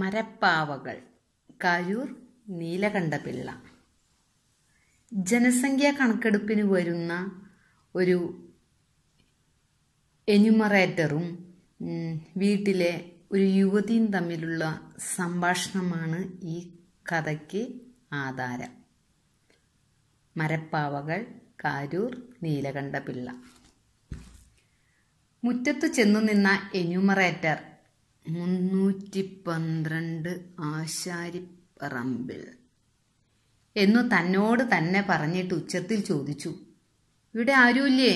മരപ്പാവകൾ കാരൂർ നീലകണ്ഠപിള്ള ജനസംഖ്യാ കണക്കെടുപ്പിന് വരുന്ന ഒരു എന്യൂമറേറ്ററും വീട്ടിലെ ഒരു യുവതിയും തമ്മിലുള്ള സംഭാഷണമാണ് ഈ കഥയ്ക്ക് ആധാരം മരപ്പാവകൾ കാരൂർ നീലകണ്ഠപിള്ള മുറ്റത്തു ചെന്നു നിന്ന എന്യൂമറേറ്റർ മുന്നൂറ്റി പന്ത്രണ്ട് ആശാരിപ്പറമ്പിൽ എന്നു തന്നോട് തന്നെ പറഞ്ഞിട്ട് ഉച്ചത്തിൽ ചോദിച്ചു ഇവിടെ ആരുമില്ലേ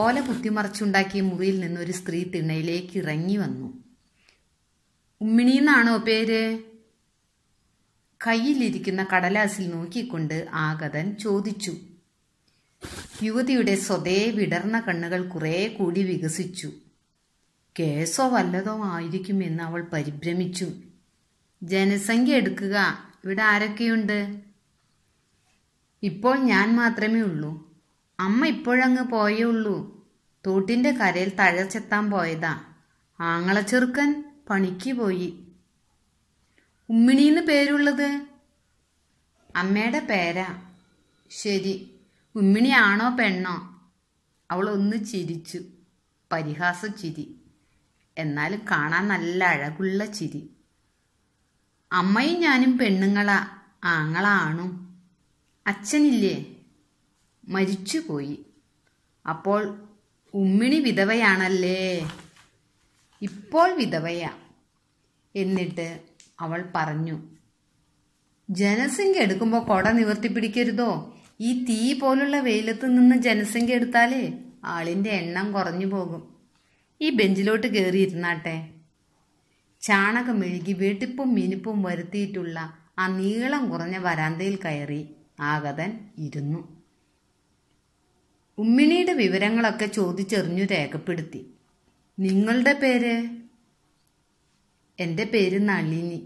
ഓല കുത്തിമറിച്ചുണ്ടാക്കിയ മുറിയിൽ നിന്നൊരു സ്ത്രീ തിണയിലേക്ക് ഇറങ്ങി വന്നു ഉമ്മിണിന്നാണോ പേര് കയ്യിലിരിക്കുന്ന കടലാസിൽ നോക്കിക്കൊണ്ട് ആഗതൻ ചോദിച്ചു യുവതിയുടെ സ്വതേ വിടർന്ന കണ്ണുകൾ കുറേ കൂടി വികസിച്ചു കേസോ വല്ലതോ ആയിരിക്കും എന്ന് അവൾ പരിഭ്രമിച്ചു ജനസംഖ്യ എടുക്കുക ഇവിടെ ആരൊക്കെയുണ്ട് ഇപ്പോൾ ഞാൻ മാത്രമേ ഉള്ളൂ അമ്മ ഇപ്പോഴങ്ങ് പോയേ ഉള്ളൂ തോട്ടിൻ്റെ കരയിൽ തഴച്ചെത്താൻ പോയതാ ആങ്ങളച്ചെറുക്കൻ പണിക്ക് പോയി ഉമ്മിണിന്ന് പേരുള്ളത് അമ്മയുടെ പേരാ ശരി ഉമ്മിണിയാണോ പെണ്ണോ അവൾ ഒന്ന് ചിരിച്ചു പരിഹാസ ചിരി എന്നാലും കാണാൻ നല്ല അഴകുള്ള ചിരി അമ്മയും ഞാനും പെണ്ണുങ്ങളാ ആങ്ങളാണു അച്ഛനില്ലേ മരിച്ചുപോയി അപ്പോൾ ഉമ്മിണി വിധവയാണല്ലേ ഇപ്പോൾ വിധവയാ എന്നിട്ട് അവൾ പറഞ്ഞു ജനസംഖ്യ എടുക്കുമ്പോൾ കൊട നിവർത്തി പിടിക്കരുതോ ഈ തീ പോലുള്ള വെയിലത്ത് നിന്ന് ജനസംഖ്യ എടുത്താലേ ആളിൻ്റെ എണ്ണം കുറഞ്ഞു പോകും ഈ ബെഞ്ചിലോട്ട് കയറിയിരുന്നാട്ടെ ചാണകം മെഴുകി വെട്ടിപ്പും മിനുപ്പും വരുത്തിയിട്ടുള്ള ആ നീളം കുറഞ്ഞ വരാന്തയിൽ കയറി ആഗതൻ ഇരുന്നു ഉമ്മിണിയുടെ വിവരങ്ങളൊക്കെ ചോദിച്ചെറിഞ്ഞു രേഖപ്പെടുത്തി നിങ്ങളുടെ പേര് എൻ്റെ പേര് നളിനി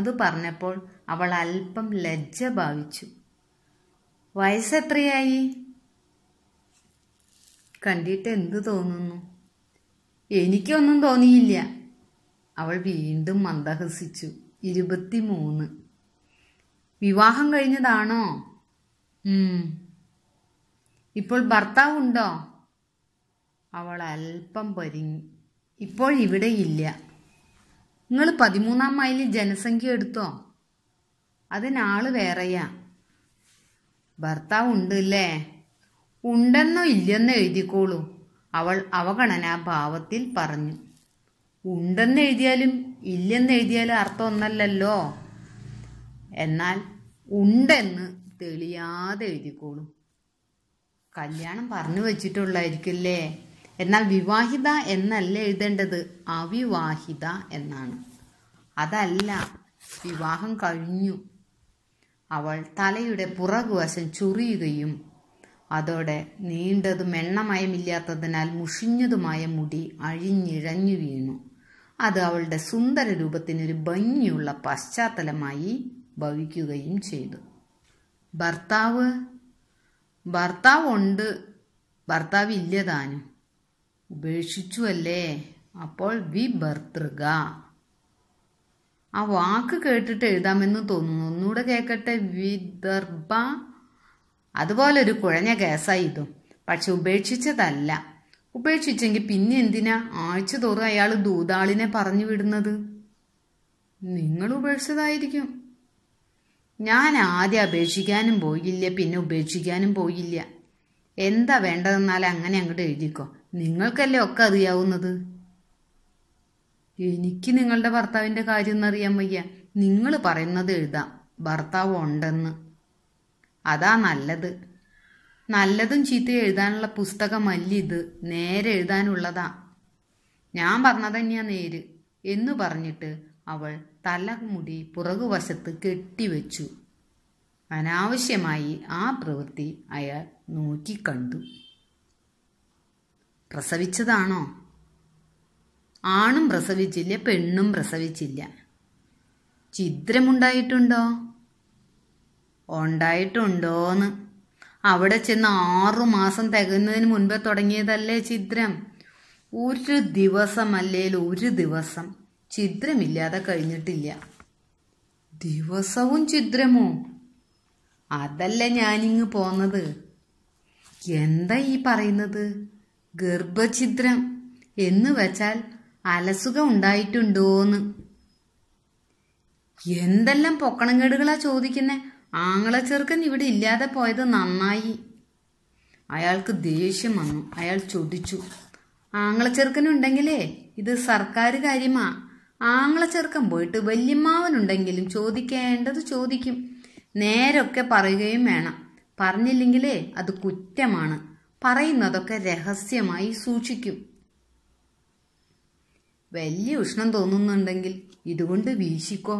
അത് പറഞ്ഞപ്പോൾ അവൾ അല്പം ലജ്ജ ഭാവിച്ചു വയസ്സെത്രയായി കണ്ടിട്ട് എന്തു തോന്നുന്നു എനിക്കൊന്നും തോന്നിയില്ല അവൾ വീണ്ടും മന്ദഹസിച്ചു ഇരുപത്തിമൂന്ന് വിവാഹം കഴിഞ്ഞതാണോ ഇപ്പോൾ ഭർത്താവ് ഉണ്ടോ അവൾ അല്പം പരിങ്ങി ഇപ്പോൾ ഇവിടെ ഇല്ല നിങ്ങൾ പതിമൂന്നാം മൈലിൽ ജനസംഖ്യ എടുത്തോ അതിനാള് വേറെയാ ഭർത്താവ് ഉണ്ട് അല്ലേ ഉണ്ടെന്നോ ഇല്ലെന്നോ എഴുതിക്കോളൂ അവൾ ഭാവത്തിൽ പറഞ്ഞു ഉണ്ടെന്നെഴുതിയാലും ഇല്ലെന്നെഴുതിയാലും അർത്ഥം ഒന്നല്ലല്ലോ എന്നാൽ ഉണ്ടെന്ന് തെളിയാതെ എഴുതിക്കോളും കല്യാണം പറഞ്ഞു വച്ചിട്ടുള്ളായിരിക്കില്ലേ എന്നാൽ വിവാഹിത എന്നല്ല എഴുതേണ്ടത് അവിവാഹിത എന്നാണ് അതല്ല വിവാഹം കഴിഞ്ഞു അവൾ തലയുടെ പുറകുവശം ചൊറിയുകയും അതോടെ നീണ്ടതും എണ്ണമയമില്ലാത്തതിനാൽ മുഷിഞ്ഞതുമായ മുടി അഴിഞ്ഞിഴഞ്ഞു വീണു അത് അവളുടെ സുന്ദര രൂപത്തിനൊരു ഭംഗിയുള്ള പശ്ചാത്തലമായി ഭവിക്കുകയും ചെയ്തു ഭർത്താവ് ഭർത്താവ് ഉണ്ട് ഭർത്താവ് ഇല്ല താനും ഉപേക്ഷിച്ചുവല്ലേ അപ്പോൾ വി ഭർത്തൃക ആ വാക്ക് കേട്ടിട്ട് എഴുതാമെന്ന് തോന്നുന്നു ഒന്നുകൂടെ കേൾക്കട്ടെ വിദർഭ അതുപോലെ ഒരു കുഴഞ്ഞ കേസായി ഇതും പക്ഷെ ഉപേക്ഷിച്ചതല്ല ഉപേക്ഷിച്ചെങ്കിൽ പിന്നെ എന്തിനാ ആഴ്ച തോറും അയാൾ ദൂതാളിനെ പറഞ്ഞു വിടുന്നത് നിങ്ങൾ ഉപേക്ഷിച്ചതായിരിക്കും ഞാൻ ആദ്യം അപേക്ഷിക്കാനും പോയില്ല പിന്നെ ഉപേക്ഷിക്കാനും പോയില്ല എന്താ വേണ്ടതെന്നാൽ അങ്ങനെ അങ്ങോട്ട് എഴുതിക്കോ നിങ്ങൾക്കല്ലേ ഒക്കെ അറിയാവുന്നത് എനിക്ക് നിങ്ങളുടെ ഭർത്താവിൻ്റെ കാര്യം എന്നറിയാൻ വയ്യ നിങ്ങൾ പറയുന്നത് എഴുതാം ഭർത്താവ് ഉണ്ടെന്ന് അതാ നല്ലത് നല്ലതും ചീത്ത എഴുതാനുള്ള പുസ്തകമല്ല ഇത് നേരെ എഴുതാനുള്ളതാ ഞാൻ പറഞ്ഞതന്നെയാ നേര് എന്നു പറഞ്ഞിട്ട് അവൾ തലമുടി പുറകുവശത്ത് കെട്ടിവെച്ചു അനാവശ്യമായി ആ പ്രവൃത്തി അയാൾ നോക്കിക്കണ്ടു പ്രസവിച്ചതാണോ ആണും പ്രസവിച്ചില്ല പെണ്ണും പ്രസവിച്ചില്ല ചിത്രമുണ്ടായിട്ടുണ്ടോ ഉണ്ടായിട്ടുണ്ടോന്ന് അവിടെ ചെന്ന് ആറുമാസം മാസം തികയുന്നതിന് മുൻപേ തുടങ്ങിയതല്ലേ ചിത്രം ഒരു ദിവസം അല്ലേൽ ഒരു ദിവസം ചിത്രമില്ലാതെ കഴിഞ്ഞിട്ടില്ല ദിവസവും ചിത്രമോ അതല്ല ഞാനിങ് പോന്നത് എന്താ ഈ പറയുന്നത് ഗർഭഛിദ്രം എന്ന് വെച്ചാൽ അലസുക ഉണ്ടായിട്ടുണ്ടോന്ന് എന്തെല്ലാം കേടുകളാ ചോദിക്കുന്നേ ചെറുക്കൻ ഇവിടെ ഇല്ലാതെ പോയത് നന്നായി അയാൾക്ക് ദേഷ്യം വന്നു അയാൾ ചൊടിച്ചു ഉണ്ടെങ്കിലേ ഇത് സർക്കാർ കാര്യമാ ചെറുക്കൻ പോയിട്ട് വല്യമ്മാവനുണ്ടെങ്കിലും ചോദിക്കേണ്ടത് ചോദിക്കും നേരൊക്കെ പറയുകയും വേണം പറഞ്ഞില്ലെങ്കിലേ അത് കുറ്റമാണ് പറയുന്നതൊക്കെ രഹസ്യമായി സൂക്ഷിക്കും വലിയ ഉഷ്ണം തോന്നുന്നുണ്ടെങ്കിൽ ഇതുകൊണ്ട് വീശിക്കോ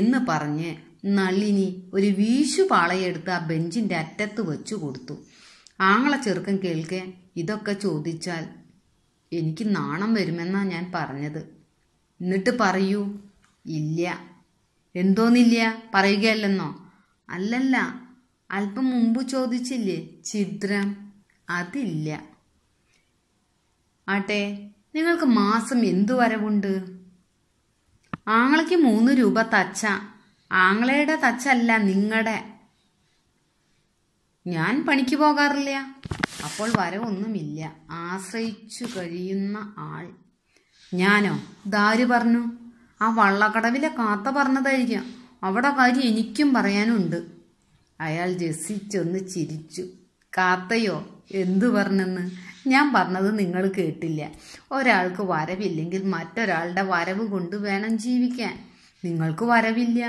എന്ന് പറഞ്ഞ് നളിനി ഒരു വീശു പാളയെടുത്ത് ആ ബെഞ്ചിന്റെ അറ്റത്ത് വെച്ചു കൊടുത്തു ആങ്ങളെ ചെറുക്കൻ കേൾക്കെ ഇതൊക്കെ ചോദിച്ചാൽ എനിക്ക് നാണം വരുമെന്നാ ഞാൻ പറഞ്ഞത് എന്നിട്ട് പറയൂ ഇല്ല എന്തോന്നില്ല പറയുകയല്ലെന്നോ അല്ലല്ല അല്പം മുമ്പ് ചോദിച്ചില്ലേ ചിത്രം അതില്ല ആട്ടെ നിങ്ങൾക്ക് മാസം എന്തു വരവുണ്ട് ആങ്ങളയ്ക്ക് മൂന്ന് രൂപ തച്ച ആങ്ങളയുടെ തച്ചല്ല നിങ്ങളുടെ ഞാൻ പണിക്ക് പോകാറില്ല അപ്പോൾ വരവൊന്നുമില്ല ആശ്രയിച്ചു കഴിയുന്ന ആൾ ഞാനോ ദാരു പറഞ്ഞു ആ വള്ളക്കടവിലെ കാത്ത പറഞ്ഞതായിരിക്കാം അവിടെ കാര്യം എനിക്കും പറയാനുണ്ട് അയാൾ രസിച്ചൊന്ന് ചിരിച്ചു കാത്തയോ എന്തു പറഞ്ഞെന്ന് ഞാൻ പറഞ്ഞത് നിങ്ങൾ കേട്ടില്ല ഒരാൾക്ക് വരവില്ലെങ്കിൽ മറ്റൊരാളുടെ വരവ് കൊണ്ട് വേണം ജീവിക്കാൻ നിങ്ങൾക്ക് വരവില്ല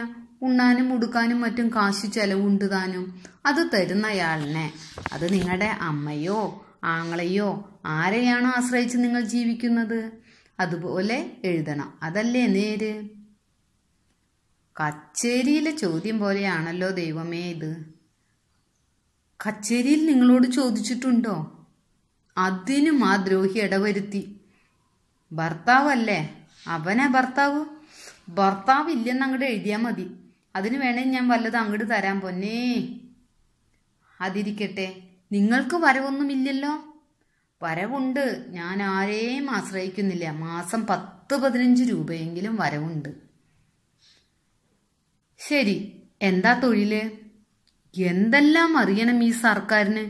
ഉണ്ണാനും ഉടുക്കാനും മറ്റും കാശ് ചെലവുണ്ട് താനും അത് തരുന്ന അയാളിനെ അത് നിങ്ങളുടെ അമ്മയോ ആങ്ങളെയോ ആരെയാണോ ആശ്രയിച്ച് നിങ്ങൾ ജീവിക്കുന്നത് അതുപോലെ എഴുതണം അതല്ലേ നേര് കച്ചേരിയിലെ ചോദ്യം പോലെയാണല്ലോ ദൈവമേ ഇത് കച്ചേരിയിൽ നിങ്ങളോട് ചോദിച്ചിട്ടുണ്ടോ അതിനും ആ ദ്രോഹി ഇടവരുത്തി ഭർത്താവല്ലേ അവനാ ഭർത്താവ് ഭർത്താവ് ഇല്ലെന്ന് അങ്ങോട്ട് എഴുതിയാൽ മതി അതിന് വേണേ ഞാൻ വല്ലതും അങ്ങോട്ട് തരാൻ പൊന്നേ അതിരിക്കട്ടെ നിങ്ങൾക്ക് വരവൊന്നുമില്ലല്ലോ വരവുണ്ട് ഞാൻ ആരെയും ആശ്രയിക്കുന്നില്ല മാസം പത്ത് പതിനഞ്ച് രൂപയെങ്കിലും വരവുണ്ട് ശരി എന്താ തൊഴില് എന്തെല്ലാം അറിയണം ഈ സർക്കാരിന്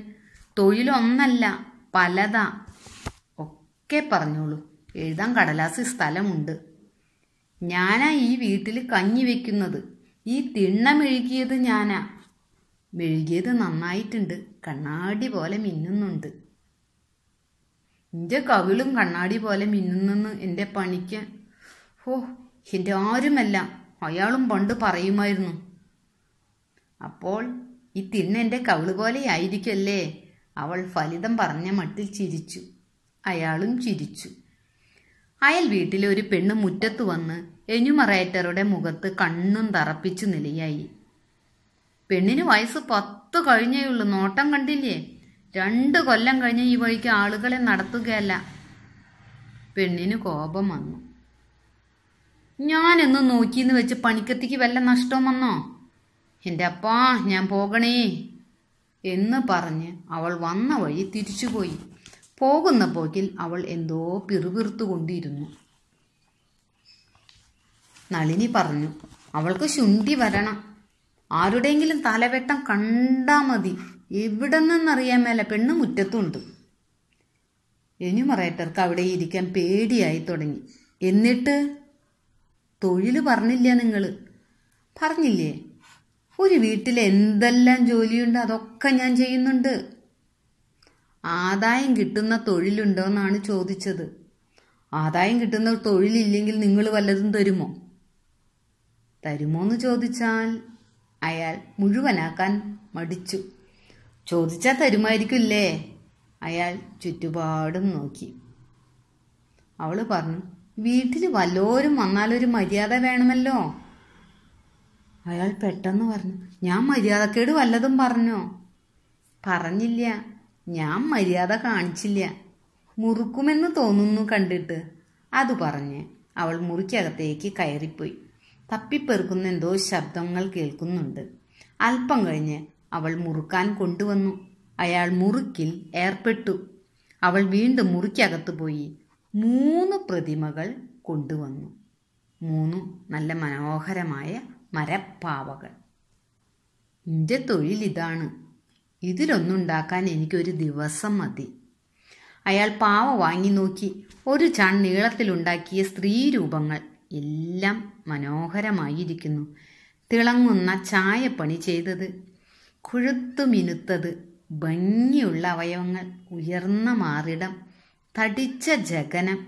തൊഴിലൊന്നല്ല പലതാ ഒക്കെ പറഞ്ഞോളൂ എഴുതാൻ കടലാസ് സ്ഥലമുണ്ട് ഞാനാ ഈ വീട്ടിൽ കഞ്ഞി വെക്കുന്നത് ഈ തിണ്ണ മെഴുകിയത് ഞാനാ മെഴുകിയത് നന്നായിട്ടുണ്ട് കണ്ണാടി പോലെ മിന്നുന്നുണ്ട് എൻ്റെ കവിളും കണ്ണാടി പോലെ മിന്നുന്നെന്ന് എൻ്റെ പണിക്ക് ഓ എൻ്റെ ആരുമല്ല അയാളും പണ്ട് പറയുമായിരുന്നു അപ്പോൾ ഈ തിണ്ണ എൻ്റെ കവിള് ആയിരിക്കല്ലേ അവൾ ഫലിതം പറഞ്ഞ മട്ടിൽ ചിരിച്ചു അയാളും ചിരിച്ചു അയൽ വീട്ടിലെ ഒരു പെണ്ണ് മുറ്റത്ത് വന്ന് എനുമറേറ്ററുടെ മുഖത്ത് കണ്ണും തറപ്പിച്ചു നിലയായി പെണ്ണിന് വയസ്സ് പത്ത് ഉള്ളൂ നോട്ടം കണ്ടില്ലേ രണ്ട് കൊല്ലം കഴിഞ്ഞ് ഈ വഴിക്ക് ആളുകളെ നടത്തുകയല്ല പെണ്ണിന് കോപം വന്നു ഞാനെന്ന് നോക്കിയെന്ന് വെച്ച് പണിക്കത്തിക്ക് വല്ല നഷ്ടം വന്നോ എൻ്റെ അപ്പാ ഞാൻ പോകണേ എന്ന് പറഞ്ഞ് അവൾ വന്ന വഴി തിരിച്ചുപോയി പോകുന്ന പോക്കിൽ അവൾ എന്തോ പിറുപിറുത്തുകൊണ്ടിരുന്നു നളിനി പറഞ്ഞു അവൾക്ക് ശുണ്ടി വരണം ആരുടെയെങ്കിലും തലവെട്ടം കണ്ടാ മതി എവിടെ നിന്നറിയാൻ മേലെ പെണ്ണ് മുറ്റത്തുണ്ട് മറയറ്റർക്ക് അവിടെ ഇരിക്കാൻ പേടിയായി തുടങ്ങി എന്നിട്ട് തൊഴിൽ പറഞ്ഞില്ല നിങ്ങൾ പറഞ്ഞില്ലേ ഒരു വീട്ടിൽ എന്തെല്ലാം ജോലിയുണ്ട് അതൊക്കെ ഞാൻ ചെയ്യുന്നുണ്ട് ആദായം കിട്ടുന്ന തൊഴിലുണ്ടോ എന്നാണ് ചോദിച്ചത് ആദായം കിട്ടുന്ന തൊഴിലില്ലെങ്കിൽ നിങ്ങൾ വല്ലതും തരുമോ തരുമോന്ന് ചോദിച്ചാൽ അയാൾ മുഴുവനാക്കാൻ മടിച്ചു ചോദിച്ചാൽ തരുമായിരിക്കില്ലേ അയാൾ ചുറ്റുപാടും നോക്കി അവൾ പറഞ്ഞു വീട്ടിൽ വല്ലോരും വന്നാലൊരു മര്യാദ വേണമല്ലോ അയാൾ പെട്ടെന്ന് പറഞ്ഞു ഞാൻ മര്യാദക്കേട് വല്ലതും പറഞ്ഞോ പറഞ്ഞില്ല ഞാൻ മര്യാദ കാണിച്ചില്ല മുറുക്കുമെന്ന് തോന്നുന്നു കണ്ടിട്ട് അത് പറഞ്ഞ് അവൾ മുറിക്കകത്തേക്ക് കയറിപ്പോയി തപ്പിപ്പെറുക്കുന്ന എന്തോ ശബ്ദങ്ങൾ കേൾക്കുന്നുണ്ട് അല്പം കഴിഞ്ഞ് അവൾ മുറുക്കാൻ കൊണ്ടുവന്നു അയാൾ മുറുക്കിൽ ഏർപ്പെട്ടു അവൾ വീണ്ടും മുറിക്കകത്ത് പോയി മൂന്ന് പ്രതിമകൾ കൊണ്ടുവന്നു മൂന്നു നല്ല മനോഹരമായ മരപ്പാവകൾ എൻ്റെ തൊഴിലിതാണ് ഇതിലൊന്നുണ്ടാക്കാൻ എനിക്കൊരു ദിവസം മതി അയാൾ പാവ വാങ്ങി നോക്കി ഒരു ചാൺ നീളത്തിലുണ്ടാക്കിയ സ്ത്രീ രൂപങ്ങൾ എല്ലാം മനോഹരമായിരിക്കുന്നു തിളങ്ങുന്ന ചായപ്പണി ചെയ്തത് കൊഴുത്തുമിനുത്തത് ഭംഗിയുള്ള അവയവങ്ങൾ ഉയർന്ന മാറിടം തടിച്ച ജഗനം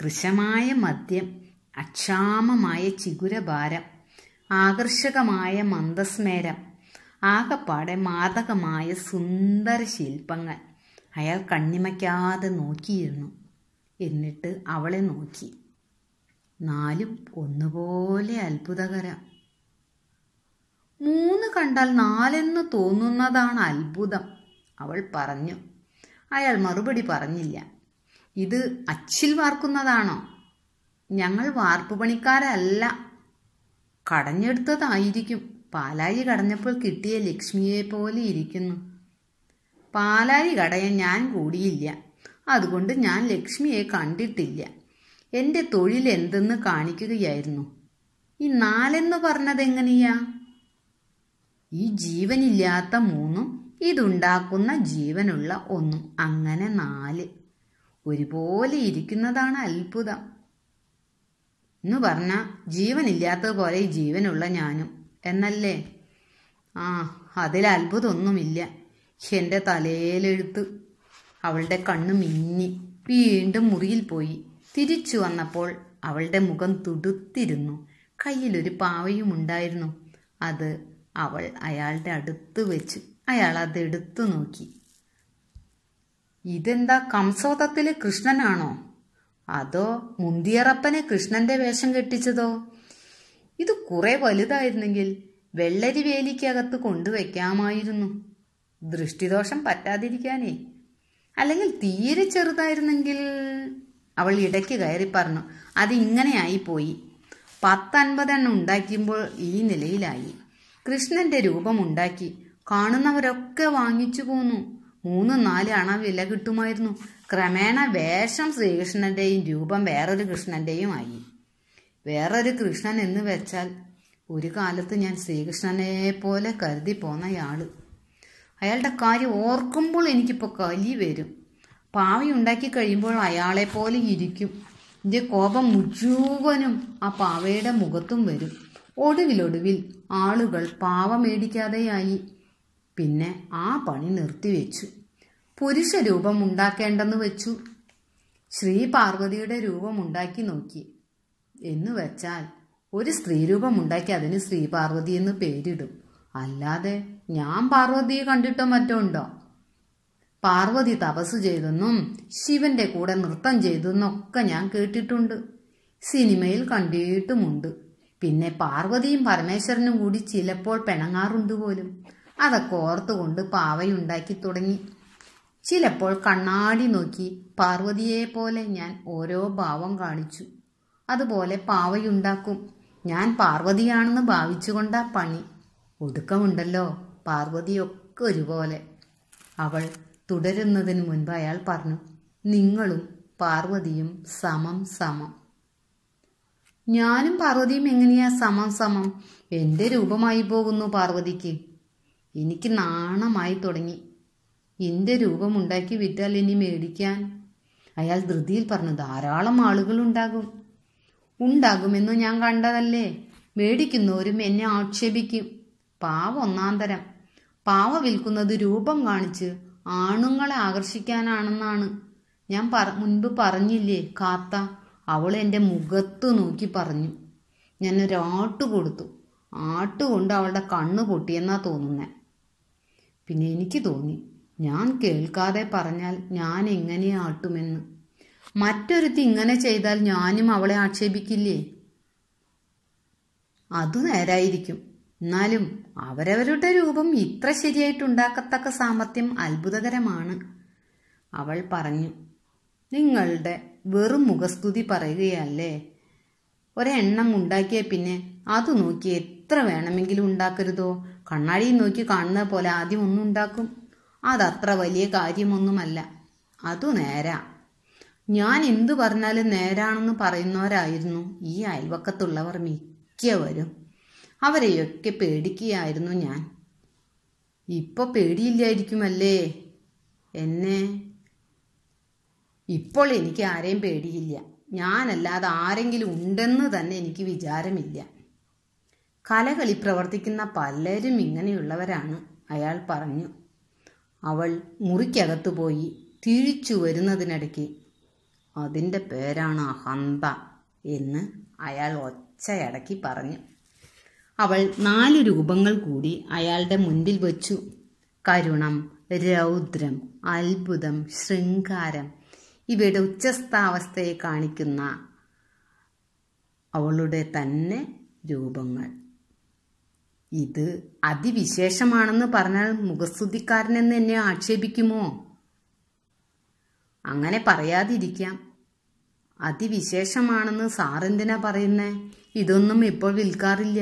കൃശമായ മദ്യം അക്ഷാമമായ ചിഗുരഭാരം ആകർഷകമായ മന്ദസ്മേരം ആകപ്പാടെ മാതകമായ സുന്ദര ശില്പങ്ങൾ അയാൾ കണ്ണിമയ്ക്കാതെ നോക്കിയിരുന്നു എന്നിട്ട് അവളെ നോക്കി നാലും ഒന്നുപോലെ അത്ഭുതകര മൂന്ന് കണ്ടാൽ നാലെന്ന് തോന്നുന്നതാണ് അത്ഭുതം അവൾ പറഞ്ഞു അയാൾ മറുപടി പറഞ്ഞില്ല ഇത് അച്ചിൽ വാർക്കുന്നതാണോ ഞങ്ങൾ വാർപ്പ് പണിക്കാരല്ല കടഞ്ഞെടുത്തതായിരിക്കും പാലാരി കടഞ്ഞപ്പോൾ കിട്ടിയ ലക്ഷ്മിയെ പോലെ ഇരിക്കുന്നു പാലാരി കടയാൻ ഞാൻ കൂടിയില്ല അതുകൊണ്ട് ഞാൻ ലക്ഷ്മിയെ കണ്ടിട്ടില്ല എൻ്റെ തൊഴിൽ എന്തെന്ന് കാണിക്കുകയായിരുന്നു ഈ നാലെന്ന് പറഞ്ഞതെങ്ങനെയാ ഈ ജീവനില്ലാത്ത മൂന്നും ഇതുണ്ടാക്കുന്ന ജീവനുള്ള ഒന്നും അങ്ങനെ നാല് ഒരുപോലെ ഇരിക്കുന്നതാണ് അത്ഭുതം എന്ന് പറഞ്ഞാൽ ജീവനില്ലാത്തതുപോലെ ജീവനുള്ള ഞാനും എന്നല്ലേ ആ അതിൽ അത്ഭുതമൊന്നുമില്ല എൻ്റെ തലയിലെഴുത്ത് അവളുടെ കണ്ണ് മിന്നി വീണ്ടും മുറിയിൽ പോയി തിരിച്ചു വന്നപ്പോൾ അവളുടെ മുഖം തുടുത്തിരുന്നു കയ്യിലൊരു പാവയും ഉണ്ടായിരുന്നു അത് അവൾ അയാളുടെ അടുത്ത് വെച്ചു അയാൾ അത് എടുത്തു നോക്കി ഇതെന്താ കംസോതത്തിലെ കൃഷ്ണനാണോ അതോ മുന്തിയറപ്പനെ കൃഷ്ണന്റെ വേഷം കെട്ടിച്ചതോ ഇത് കുറെ വലുതായിരുന്നെങ്കിൽ വെള്ളരി വേലിക്കകത്ത് കൊണ്ടുവയ്ക്കാമായിരുന്നു ദൃഷ്ടിദോഷം പറ്റാതിരിക്കാനേ അല്ലെങ്കിൽ തീരെ ചെറുതായിരുന്നെങ്കിൽ അവൾ ഇടയ്ക്ക് കയറി പറഞ്ഞു അത് ഇങ്ങനെയായിപ്പോയി പത്തൻപതെണ്ണം ഉണ്ടാക്കുമ്പോൾ ഈ നിലയിലായി കൃഷ്ണന്റെ രൂപമുണ്ടാക്കി കാണുന്നവരൊക്കെ വാങ്ങിച്ചു പോന്നു മൂന്ന് നാല് അണ വില കിട്ടുമായിരുന്നു ക്രമേണ വേഷം ശ്രീകൃഷ്ണന്റെയും രൂപം വേറൊരു കൃഷ്ണന്റെയും ആയി വേറൊരു കൃഷ്ണൻ എന്ന് വെച്ചാൽ ഒരു കാലത്ത് ഞാൻ ശ്രീകൃഷ്ണനെ പോലെ കരുതി പോന്നയാള് അയാളുടെ കാര്യം ഓർക്കുമ്പോൾ എനിക്കിപ്പോൾ കലി വരും പാവി ഉണ്ടാക്കി കഴിയുമ്പോൾ പോലെ ഇരിക്കും ഇതിൻ്റെ കോപം മുഴുവനും ആ പാവയുടെ മുഖത്തും വരും ഒടുവിലൊടുവിൽ ആളുകൾ പാവ മേടിക്കാതെയായി പിന്നെ ആ പണി നിർത്തിവെച്ചു പുരുഷ രൂപം ഉണ്ടാക്കേണ്ടെന്ന് വെച്ചു ശ്രീ പാർവതിയുടെ രൂപം ഉണ്ടാക്കി നോക്കി എന്നു വെച്ചാൽ ഒരു സ്ത്രീ രൂപം ഉണ്ടാക്കി അതിന് ശ്രീ പാർവതി എന്ന് പേരിടും അല്ലാതെ ഞാൻ പാർവതിയെ കണ്ടിട്ടോ മറ്റോ ഉണ്ടോ പാർവതി തപസ് ചെയ്തെന്നും ശിവന്റെ കൂടെ നൃത്തം ചെയ്തെന്നൊക്കെ ഞാൻ കേട്ടിട്ടുണ്ട് സിനിമയിൽ കണ്ടിട്ടുമുണ്ട് പിന്നെ പാർവതിയും പരമേശ്വരനും കൂടി ചിലപ്പോൾ പിണങ്ങാറുണ്ട് പോലും അതൊക്കെ ഓർത്തുകൊണ്ട് പാവയുണ്ടാക്കി തുടങ്ങി ചിലപ്പോൾ കണ്ണാടി നോക്കി പാർവതിയെ പോലെ ഞാൻ ഓരോ ഭാവം കാണിച്ചു അതുപോലെ പാവയുണ്ടാക്കും ഞാൻ പാർവതിയാണെന്ന് ഭാവിച്ചുകൊണ്ടാ പണി ഒടുക്കമുണ്ടല്ലോ പാർവതിയൊക്കെ ഒരുപോലെ അവൾ തുടരുന്നതിന് മുൻപ് അയാൾ പറഞ്ഞു നിങ്ങളും പാർവതിയും സമം സമം ഞാനും പാർവതിയും എങ്ങനെയാ സമം സമം എൻ്റെ രൂപമായി പോകുന്നു പാർവതിക്ക് എനിക്ക് നാണമായി തുടങ്ങി എൻ്റെ രൂപമുണ്ടാക്കി വിറ്റാൽ ഇനി മേടിക്കാൻ അയാൾ ധൃതിയിൽ പറഞ്ഞു ധാരാളം ആളുകൾ ഉണ്ടാകും ഉണ്ടാകുമെന്ന് ഞാൻ കണ്ടതല്ലേ മേടിക്കുന്നവരും എന്നെ ആക്ഷേപിക്കും പാവ ഒന്നാന്തരം പാവ വിൽക്കുന്നത് രൂപം കാണിച്ച് ആണുങ്ങളെ ആകർഷിക്കാനാണെന്നാണ് ഞാൻ പറ മുൻപ് പറഞ്ഞില്ലേ കാത്ത അവൾ എൻ്റെ മുഖത്ത് നോക്കി പറഞ്ഞു ഞാൻ ഒരാട്ട് കൊടുത്തു ആട്ടുകൊണ്ട് അവളുടെ കണ്ണ് പൊട്ടിയെന്നാ തോന്നുന്നേ പിന്നെ എനിക്ക് തോന്നി ഞാൻ കേൾക്കാതെ പറഞ്ഞാൽ ഞാൻ എങ്ങനെ ആട്ടുമെന്ന് മറ്റൊരുത്തി ഇങ്ങനെ ചെയ്താൽ ഞാനും അവളെ ആക്ഷേപിക്കില്ലേ അത് നേരായിരിക്കും എന്നാലും അവരവരുടെ രൂപം ഇത്ര ശരിയായിട്ടുണ്ടാക്കത്തക്ക സാമർത്ഥ്യം അത്ഭുതകരമാണ് അവൾ പറഞ്ഞു നിങ്ങളുടെ വെറും മുഖസ്തുതി പറയുകയല്ലേ ഒരെണ്ണം ഉണ്ടാക്കിയ പിന്നെ അത് നോക്കി എത്ര വേണമെങ്കിലും ഉണ്ടാക്കരുതോ കണ്ണാടിയിൽ നോക്കി കാണുന്ന പോലെ ആദ്യം ഒന്നും ഉണ്ടാക്കും അതത്ര വലിയ കാര്യമൊന്നുമല്ല അതു നേരാ ഞാൻ എന്തു പറഞ്ഞാലും നേരാണെന്ന് പറയുന്നവരായിരുന്നു ഈ അയൽവക്കത്തുള്ളവർ മിക്കവരും അവരെയൊക്കെ പേടിക്കുകയായിരുന്നു ഞാൻ ഇപ്പൊ പേടിയില്ലായിരിക്കുമല്ലേ എന്നെ ഇപ്പോൾ എനിക്ക് ആരെയും പേടിയില്ല ഞാനല്ലാതെ ആരെങ്കിലും ഉണ്ടെന്ന് തന്നെ എനിക്ക് വിചാരമില്ല കലകളി പ്രവർത്തിക്കുന്ന പലരും ഇങ്ങനെയുള്ളവരാണ് അയാൾ പറഞ്ഞു അവൾ മുറിക്കകത്തു പോയി തിരിച്ചു വരുന്നതിനിടയ്ക്ക് അതിൻ്റെ പേരാണ് അഹന്ത എന്ന് അയാൾ ഒച്ചയടക്കി പറഞ്ഞു അവൾ നാല് രൂപങ്ങൾ കൂടി അയാളുടെ മുൻപിൽ വച്ചു കരുണം രൗദ്രം അത്ഭുതം ശൃംഗാരം ഇവയുടെ ഉച്ചസ്ഥാവസ്ഥയെ കാണിക്കുന്ന അവളുടെ തന്നെ രൂപങ്ങൾ ഇത് അതിവിശേഷമാണെന്ന് പറഞ്ഞാൽ മുഖസ്തുതിക്കാരനെന്ന് എന്നെ ആക്ഷേപിക്കുമോ അങ്ങനെ പറയാതിരിക്കാം അതിവിശേഷമാണെന്ന് സാറെന്തിനാ പറയുന്നേ ഇതൊന്നും ഇപ്പോൾ വിൽക്കാറില്ല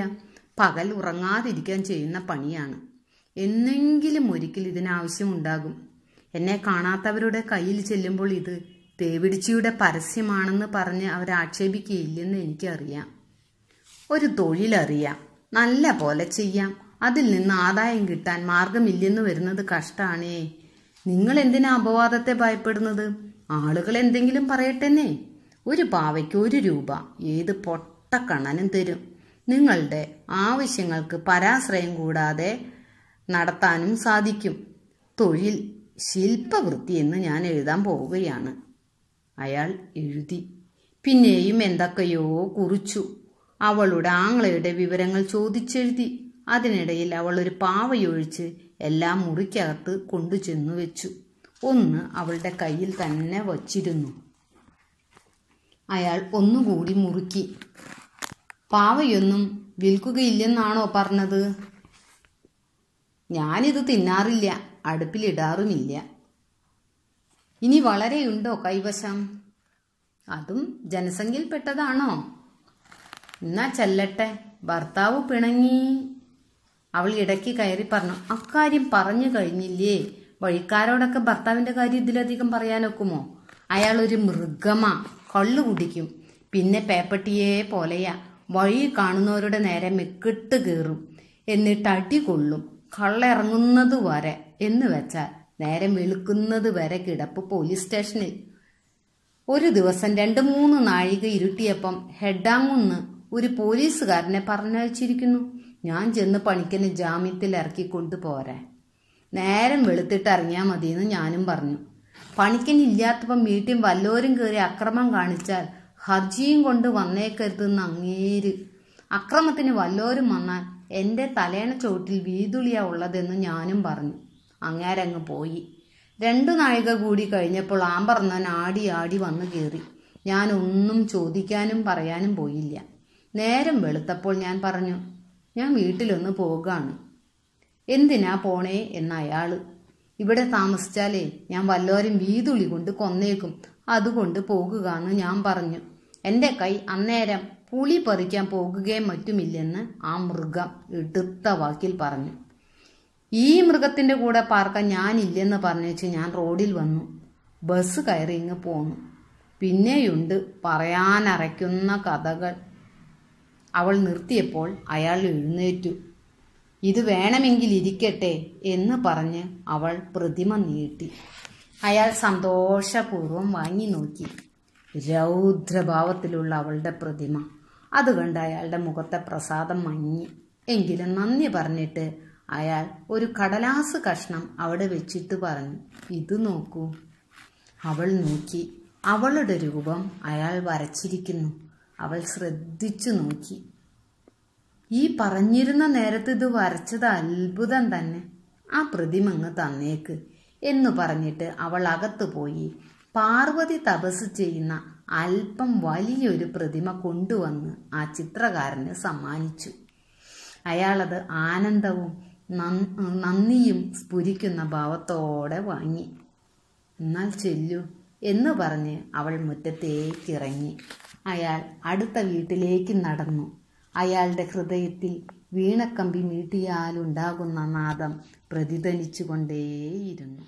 പകൽ ഉറങ്ങാതിരിക്കാൻ ചെയ്യുന്ന പണിയാണ് എന്നെങ്കിലും ഒരിക്കൽ ഇതിനാവശ്യമുണ്ടാകും എന്നെ കാണാത്തവരുടെ കയ്യിൽ ചെല്ലുമ്പോൾ ഇത് തേവിടിച്ചിയുടെ പരസ്യമാണെന്ന് പറഞ്ഞ് അവരാക്ഷേപിക്കുകയില്ലെന്ന് എനിക്കറിയാം ഒരു തൊഴിലറിയാം നല്ല പോലെ ചെയ്യാം അതിൽ നിന്ന് ആദായം കിട്ടാൻ മാർഗമില്ലെന്ന് വരുന്നത് കഷ്ടാണേ നിങ്ങൾ എന്തിനാ അപവാദത്തെ ഭയപ്പെടുന്നത് ആളുകൾ എന്തെങ്കിലും പറയട്ടെന്നേ ഒരു പാവയ്ക്ക് ഒരു രൂപ ഏത് പൊട്ടക്കണ്ണനും തരും നിങ്ങളുടെ ആവശ്യങ്ങൾക്ക് പരാശ്രയം കൂടാതെ നടത്താനും സാധിക്കും തൊഴിൽ ശില്പവൃത്തി എന്ന് ഞാൻ എഴുതാൻ പോവുകയാണ് അയാൾ എഴുതി പിന്നെയും എന്തൊക്കെയോ കുറിച്ചു അവളുടെ ആങ്ങളയുടെ വിവരങ്ങൾ ചോദിച്ചെഴുതി അതിനിടയിൽ അവൾ ഒരു പാവയൊഴിച്ച് എല്ലാം മുറിക്കകത്ത് കൊണ്ടു ചെന്നു വെച്ചു ഒന്ന് അവളുടെ കയ്യിൽ തന്നെ വച്ചിരുന്നു അയാൾ ഒന്നുകൂടി മുറുക്കി പാവയൊന്നും വിൽക്കുകയില്ലെന്നാണോ പറഞ്ഞത് ഞാനിത് തിന്നാറില്ല അടുപ്പിലിടാറുമില്ല ഇനി വളരെയുണ്ടോ കൈവശം അതും ജനസംഖ്യയിൽപ്പെട്ടതാണോ എന്നാ ചെല്ലട്ടെ ഭർത്താവ് പിണങ്ങി അവൾ ഇടയ്ക്ക് കയറി പറഞ്ഞു അക്കാര്യം പറഞ്ഞു കഴിഞ്ഞില്ലേ വഴിക്കാരോടൊക്കെ ഭർത്താവിന്റെ കാര്യം ഇതിലധികം പറയാനൊക്കുമോ അയാൾ ഒരു മൃഗമാ കള്ളു കുടിക്കും പിന്നെ പേപ്പട്ടിയെ പോലെയാ വഴി കാണുന്നവരുടെ നേരെ മെക്കിട്ട് കീറും എന്നിട്ട് അടി കൊള്ളും കള്ളിറങ്ങുന്നത് വരെ എന്ന് വെച്ചാൽ നേരം വെളുക്കുന്നത് വരെ കിടപ്പ് പോലീസ് സ്റ്റേഷനിൽ ഒരു ദിവസം രണ്ട് മൂന്ന് നാഴിക ഇരുട്ടിയപ്പം ഹെഡാങ്ങുന്ന് ഒരു പോലീസുകാരനെ പറഞ്ഞയച്ചിരിക്കുന്നു ഞാൻ ചെന്ന് പണിക്കന് ജാമ്യത്തിൽ ഇറക്കി കൊണ്ടുപോരെ നേരം വെളുത്തിട്ട് ഇറങ്ങിയാൽ മതിയെന്ന് ഞാനും പറഞ്ഞു പണിക്കൻ ഇല്ലാത്തപ്പം വീട്ടിൽ വല്ലോരും കയറി അക്രമം കാണിച്ചാൽ ഹർജിയും കൊണ്ട് വന്നേക്കരുതെന്ന് അങ്ങേര് അക്രമത്തിന് വല്ലോരും വന്നാൽ എൻ്റെ തലേണ ചോട്ടിൽ വീതുളിയ ഉള്ളതെന്ന് ഞാനും പറഞ്ഞു അങ്ങേരങ്ങ് പോയി രണ്ടു നാഴിക കൂടി കഴിഞ്ഞപ്പോൾ ആമ്പറന്നൻ ആടി ആടി വന്നു കയറി ഞാൻ ഒന്നും ചോദിക്കാനും പറയാനും പോയില്ല നേരം വെളുത്തപ്പോൾ ഞാൻ പറഞ്ഞു ഞാൻ വീട്ടിലൊന്ന് പോകാണ് എന്തിനാ പോണേ എന്ന അയാൾ ഇവിടെ താമസിച്ചാലേ ഞാൻ വല്ലോരും വീതുളി കൊണ്ട് കൊന്നേക്കും അതുകൊണ്ട് പോകുക എന്ന് ഞാൻ പറഞ്ഞു എന്റെ കൈ അന്നേരം പുളി പറിക്കാൻ പോകുകയും മറ്റുമില്ലെന്ന് ആ മൃഗം എടുത്ത വാക്കിൽ പറഞ്ഞു ഈ മൃഗത്തിന്റെ കൂടെ പാർക്കാൻ ഞാനില്ലെന്ന് പറഞ്ഞേച്ച് ഞാൻ റോഡിൽ വന്നു ബസ് കയറി ഇങ്ങ് പോന്നു പിന്നെയുണ്ട് പറയാനറയ്ക്കുന്ന കഥകൾ അവൾ നിർത്തിയപ്പോൾ അയാൾ എഴുന്നേറ്റു ഇത് വേണമെങ്കിൽ ഇരിക്കട്ടെ എന്ന് പറഞ്ഞ് അവൾ പ്രതിമ നീട്ടി അയാൾ സന്തോഷപൂർവ്വം വാങ്ങി നോക്കി രൗദ്രഭാവത്തിലുള്ള അവളുടെ പ്രതിമ അത് കണ്ട് അയാളുടെ മുഖത്തെ പ്രസാദം മങ്ങി എങ്കിലും നന്ദി പറഞ്ഞിട്ട് അയാൾ ഒരു കടലാസ് കഷ്ണം അവിടെ വെച്ചിട്ട് പറഞ്ഞു ഇത് നോക്കൂ അവൾ നോക്കി അവളുടെ രൂപം അയാൾ വരച്ചിരിക്കുന്നു അവൾ ശ്രദ്ധിച്ചു നോക്കി ഈ പറഞ്ഞിരുന്ന നേരത്ത് ഇത് വരച്ചത് അത്ഭുതം തന്നെ ആ പ്രതിമ അങ്ങ് തന്നേക്ക് എന്ന് പറഞ്ഞിട്ട് അവൾ അകത്തു പോയി പാർവതി തപസ് ചെയ്യുന്ന അല്പം വലിയൊരു പ്രതിമ കൊണ്ടുവന്ന് ആ ചിത്രകാരന് സമ്മാനിച്ചു അയാളത് ആനന്ദവും നന്ദിയും സ്ഫുരിക്കുന്ന ഭാവത്തോടെ വാങ്ങി എന്നാൽ ചെല്ലു എന്ന് പറഞ്ഞ് അവൾ മുറ്റത്തേക്കിറങ്ങി അയാൾ അടുത്ത വീട്ടിലേക്ക് നടന്നു അയാളുടെ ഹൃദയത്തിൽ വീണക്കമ്പി മീട്ടിയാലുണ്ടാകുന്ന നാദം പ്രതിധ്വനിച്ചുകൊണ്ടേയിരുന്നു